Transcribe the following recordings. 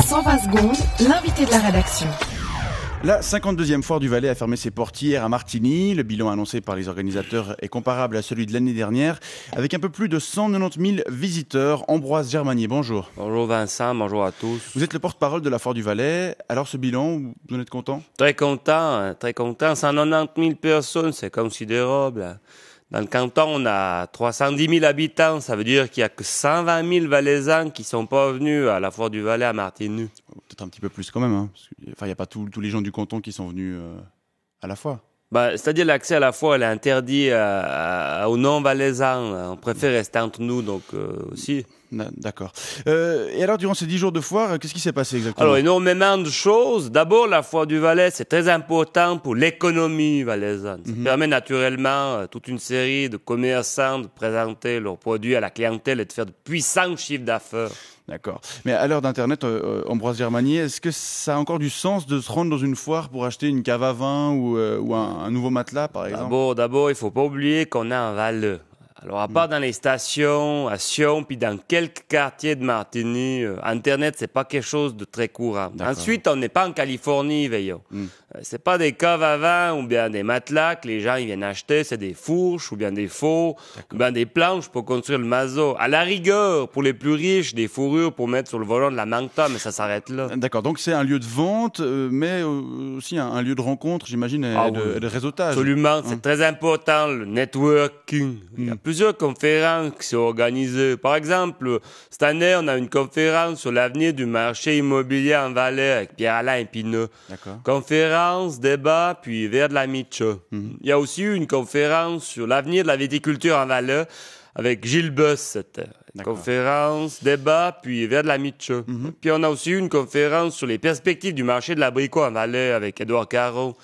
120 secondes, l'invité de la rédaction. La 52e foire du Valais a fermé ses portières à Martigny. Le bilan annoncé par les organisateurs est comparable à celui de l'année dernière, avec un peu plus de 190 000 visiteurs. Ambroise Germanier, bonjour. Bonjour Vincent, bonjour à tous. Vous êtes le porte-parole de la foire du Valais. Alors ce bilan, vous en êtes content Très content, hein, très content. 190 000 personnes, c'est considérable. Dans le canton, on a 310 000 habitants, ça veut dire qu'il n'y a que 120 000 Valaisans qui ne sont pas venus à la Foire du Valais à Martigny. Peut-être un petit peu plus quand même, hein, il n'y a pas tous les gens du canton qui sont venus euh, à la fois bah, C'est-à-dire l'accès à la foire, elle est interdite aux non-valaisans. On préfère rester entre nous, donc euh, aussi. D'accord. Euh, et alors, durant ces dix jours de foire, euh, qu'est-ce qui s'est passé exactement Alors, énormément de choses. D'abord, la foire du Valais, c'est très important pour l'économie valaisanne. Ça mhm. permet naturellement à euh, toute une série de commerçants de présenter leurs produits à la clientèle et de faire de puissants chiffres d'affaires. D'accord. Mais à l'heure d'Internet, euh, euh, Ambroise Germanier, est-ce que ça a encore du sens de se rendre dans une foire pour acheter une cave à vin ou, euh, un, nouveau matelas, par exemple D'abord, d'abord, il faut pas oublier qu'on a un valeux. Alors, à part dans les stations, à Sion, puis dans quelques quartiers de Martigny, euh, Internet, c'est pas quelque chose de très courant. Ensuite, on n'est pas en Californie, veillons. Hmm. Euh, c'est pas des caves à vin ou bien des matelas que les gens ils viennent acheter, c'est des fourches ou bien des faux, ou bien des planches pour construire le mazo. À la rigueur, pour les plus riches, des fourrures pour mettre sur le volant de la manta, mais ça s'arrête là. Euh, d'accord, donc c'est un lieu de vente, mais aussi un, lieu de rencontre, j'imagine, et, ah de, réseautage. Absolument, c'est hein. très important, le networking. Il y a hmm. plus plusieurs conférences qui sont organisées. Par exemple, cette année, on a une conférence sur l'avenir du marché immobilier en Valais avec Pierre-Alain Pinot. Conférence, débat, puis vers de la Mitche. Mhm. Il y a aussi eu une conférence sur l'avenir de la viticulture en Valais avec Gilles Buss. Conférence, débat, puis vers de la Mitche. Mhm. Puis on a aussi eu une conférence sur les perspectives du marché de l'abricot en Valais avec Édouard Caron.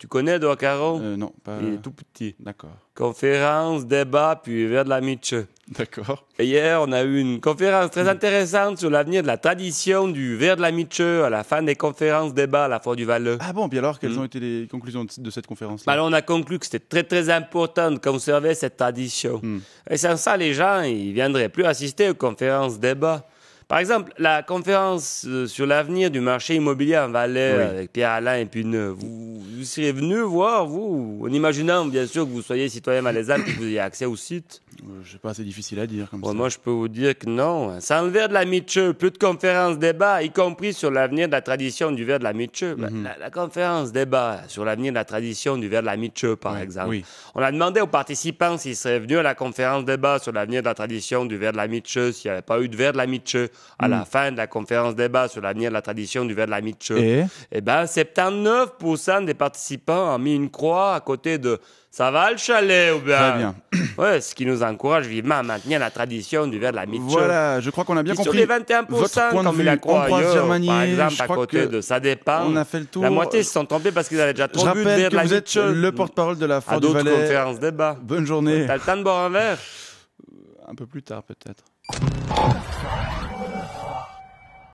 Tu connais euh, Non, pas. Il est tout petit. D'accord. Conférence, débat, puis vers de la mitche. D'accord. Hier, on a eu une conférence très mm. intéressante sur l'avenir de la tradition du verre de la mitche à la fin des conférences débat à la Foire du Valeux. Ah bon, bien alors, quelles mm. ont été les conclusions de, cette conférence-là on a conclu que c'était très, très important de conserver cette tradition. Mm. Et sans ça, les gens, ils viendraient plus assister aux conférences débats. Par exemple, la conférence euh, sur l'avenir du marché immobilier en Valais avec Pierre Alain et vous, vous serez venu voir, vous, en imaginant bien sûr que vous soyez citoyen malaisal et que vous ayez accès au site je sais pas, c'est difficile à dire comme ça. Moi, je peux vous dire que non. Sans le verre de la Mitcheu, plus de conférences débats, y compris sur l'avenir de la tradition du verre de la Mitcheu. la, conférence débat sur l'avenir de la tradition du verre de la Mitcheu, par exemple. On a demandé aux participants s'ils seraient venus à la conférence débat sur l'avenir de la tradition du verre de la Mitcheu, s'il n'y avait pas eu de verre de la Mitcheu à la fin de la conférence débat sur l'avenir de la tradition du verre de la Mitchell. Et, eh bien, 79 des participants ont mis une croix à côté de ça va le chalet ou bien Très bien. Ouais, ce qui nous encourage vivement à maintenir la tradition du verre de la Mitchell. Voilà, je crois qu'on a bien compris. Sur les 21 votre point comme vue, il a croyé, par exemple, à côté de ça dépend. La moitié se sont trompés parce qu'ils avaient déjà trop bu de verre de la vous êtes euh, le porte-parole de la France du Valais. conférences débat. Bonne journée. T'as le temps de boire un verre euh, Un peu plus tard peut-être.